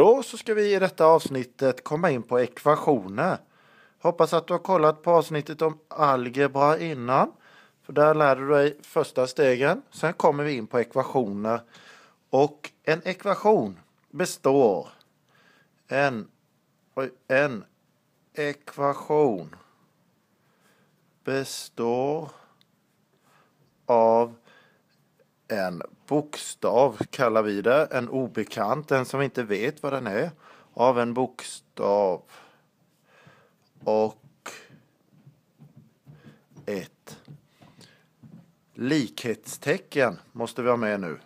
Då så ska vi i detta avsnittet komma in på ekvationer. Hoppas att du har kollat på avsnittet om algebra innan. För där lär du dig första stegen. Sen kommer vi in på ekvationer. Och en ekvation består en, en ekvation består av en bokstav, kallar vi det. En obekant, en som inte vet vad den är, av en bokstav. Och ett likhetstecken måste vi ha med nu.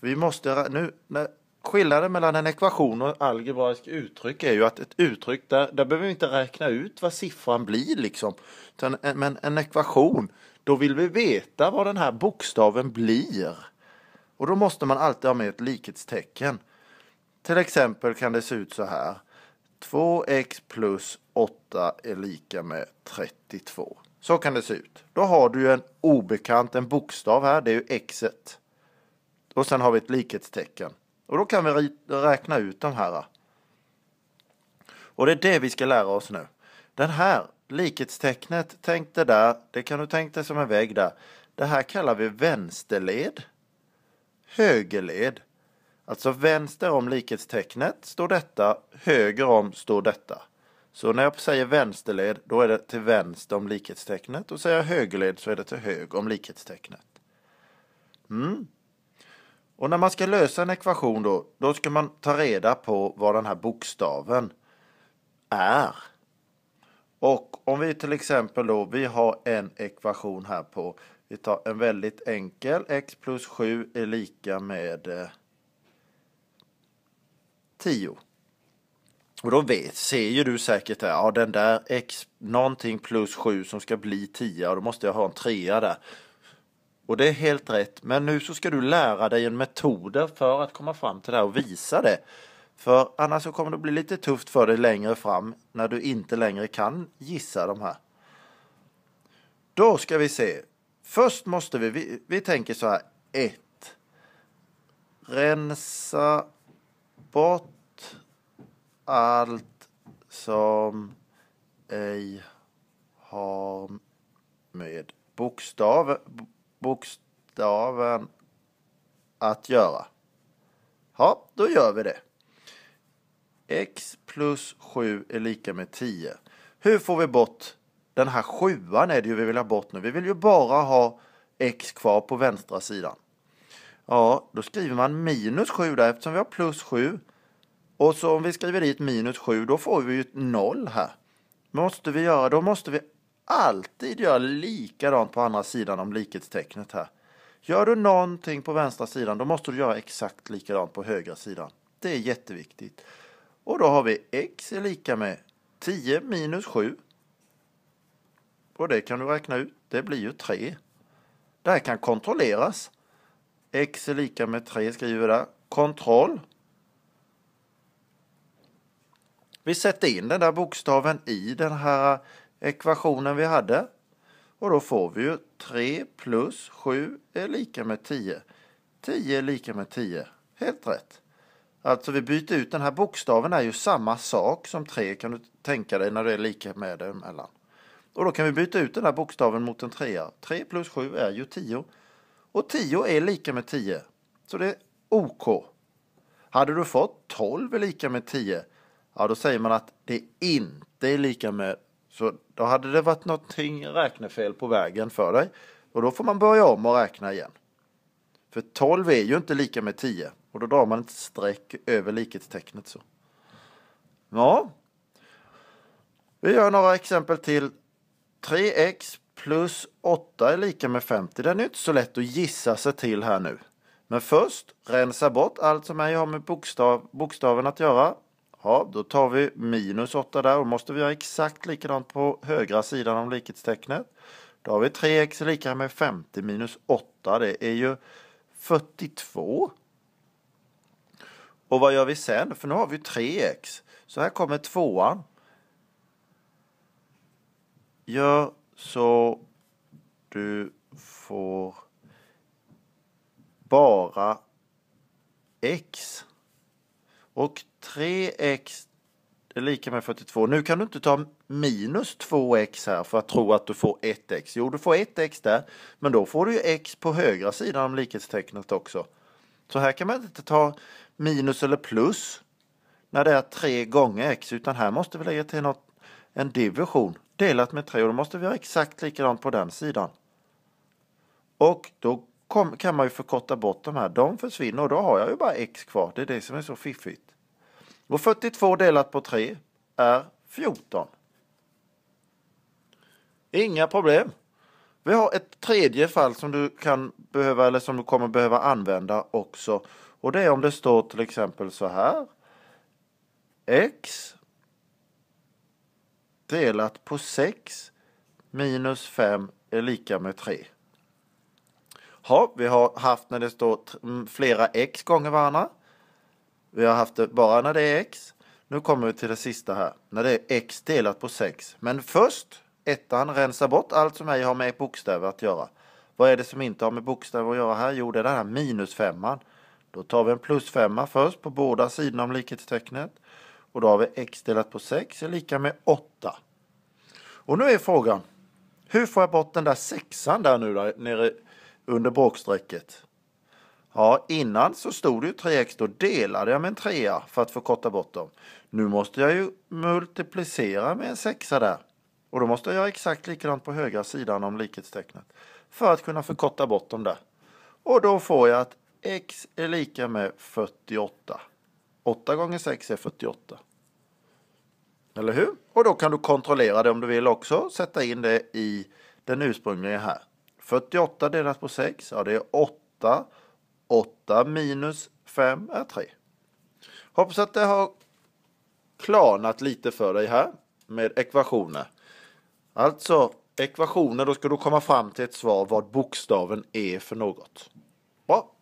Vi måste, nu, Skillnaden mellan en ekvation och ett algebraiskt uttryck är ju att ett uttryck där, där behöver vi inte räkna ut vad siffran blir liksom. Men en ekvation, då vill vi veta vad den här bokstaven blir. Och då måste man alltid ha med ett likhetstecken. Till exempel kan det se ut så här. 2x plus 8 är lika med 32. Så kan det se ut. Då har du ju en obekant, en bokstav här, det är ju x. Och sen har vi ett likhetstecken. Och då kan vi räkna ut de här. Och det är det vi ska lära oss nu. Den här likhetstecknet, tänk det där, det kan du tänka dig som en vägg där. Det här kallar vi vänsterled, högerled. Alltså vänster om likhetstecknet står detta, höger om står detta. Så när jag säger vänsterled, då är det till vänster om likhetstecknet och säger jag högerled så är det till höger om likhetstecknet. Mm. Och när man ska lösa en ekvation då, då ska man ta reda på vad den här bokstaven är. Och om vi till exempel då, vi har en ekvation här på, vi tar en väldigt enkel, x plus 7 är lika med 10. Eh, och då vet, ser ju du säkert det ja, den där x, någonting plus 7 som ska bli 10, och då måste jag ha en 3. där. Och det är helt rätt. Men nu så ska du lära dig en metoder för att komma fram till det här och visa det. För annars så kommer det bli lite tufft för dig längre fram när du inte längre kan gissa de här. Då ska vi se. Först måste vi, vi, vi tänker så här. 1. Rensa bort allt som ej har med bokstav, bokstaven att göra. Ja, då gör vi det. X plus 7 är lika med 10. Hur får vi bort den här sjuan är det ju vi vill ha bort nu. Vi vill ju bara ha x kvar på vänstra sidan. Ja, då skriver man minus 7 där eftersom vi har plus 7. Och så om vi skriver dit minus 7 då får vi ju 0 här. Måste vi göra, då måste vi alltid gör likadant på andra sidan om likhetstecknet här. Gör du någonting på vänstra sidan, då måste du göra exakt likadant på högra sidan. Det är jätteviktigt. Och då har vi x är lika med 10 minus 7. Och det kan du räkna ut, det blir ju 3. Det här kan kontrolleras. x är lika med 3 skriver vi där. Kontroll. Vi sätter in den där bokstaven i den här ekvationen vi hade. Och då får vi ju 3 plus 7 är lika med 10. 10 är lika med 10. Helt rätt. Alltså vi byter ut den här bokstaven är ju samma sak som 3 kan du tänka dig när det är lika med det emellan. Och då kan vi byta ut den här bokstaven mot en 3. 3 plus 7 är ju 10. Och 10 är lika med 10. Så det är OK. Hade du fått 12 är lika med 10, ja då säger man att det inte är lika med så då hade det varit någonting räknefel på vägen för dig. Och då får man börja om och räkna igen. För 12 är ju inte lika med 10. Och då drar man ett streck över likhetstecknet så. Ja. Vi gör några exempel till. 3x plus 8 är lika med 50. Den är inte så lätt att gissa sig till här nu. Men först rensa bort allt som har med bokstav, bokstaven att göra. Ja, då tar vi minus 8 där och måste vi göra exakt likadant på högra sidan om likhetstecknet. Då har vi 3x lika med 50 minus 8. Det är ju 42. Och vad gör vi sen? För nu har vi 3x. Så här kommer tvåan. Gör så du får bara x. Och 3x är lika med 42. Nu kan du inte ta minus 2x här för att tro att du får 1x. Jo, du får 1x där, men då får du ju x på högra sidan om likhetstecknet också. Så här kan man inte ta minus eller plus när det är 3 gånger x, utan här måste vi lägga till något, en division delat med 3 och då måste vi ha exakt likadant på den sidan. Och då kom, kan man ju förkorta bort de här. De försvinner och då har jag ju bara x kvar. Det är det som är så fiffigt. Och 42 delat på 3 är 14. Inga problem. Vi har ett tredje fall som du kan behöva eller som du kommer behöva använda också. Och det är om det står till exempel så här. X delat på 6 minus 5 är lika med 3. Ha, vi har haft när det står flera x gånger varandra. Vi har haft det bara när det är x. Nu kommer vi till det sista här, när det är x delat på 6. Men först, ettan rensar bort allt som ej har med bokstäver att göra. Vad är det som inte har med bokstäver att göra här? Jo, det är den här minusfemman. Då tar vi en plusfemma först på båda sidorna om likhetstecknet. Och då har vi x delat på 6 är lika med 8. Och nu är frågan, hur får jag bort den där sexan där nu då, nere under bråkstrecket. Ja, innan så stod det ju 3x, då delade jag med en trea för att förkorta bort dem. Nu måste jag ju multiplicera med en sexa där. Och då måste jag göra exakt likadant på högra sidan om likhetstecknet för att kunna förkorta bort dem där. Och då får jag att x är lika med 48. 8 gånger 6 är 48. Eller hur? Och då kan du kontrollera det om du vill också, sätta in det i den ursprungliga här. 48 delat på 6, ja det är 8. 8 minus 5 är 3. Hoppas att det har klarnat lite för dig här med ekvationer. Alltså ekvationer, då ska du komma fram till ett svar vad bokstaven är e för något. Bra!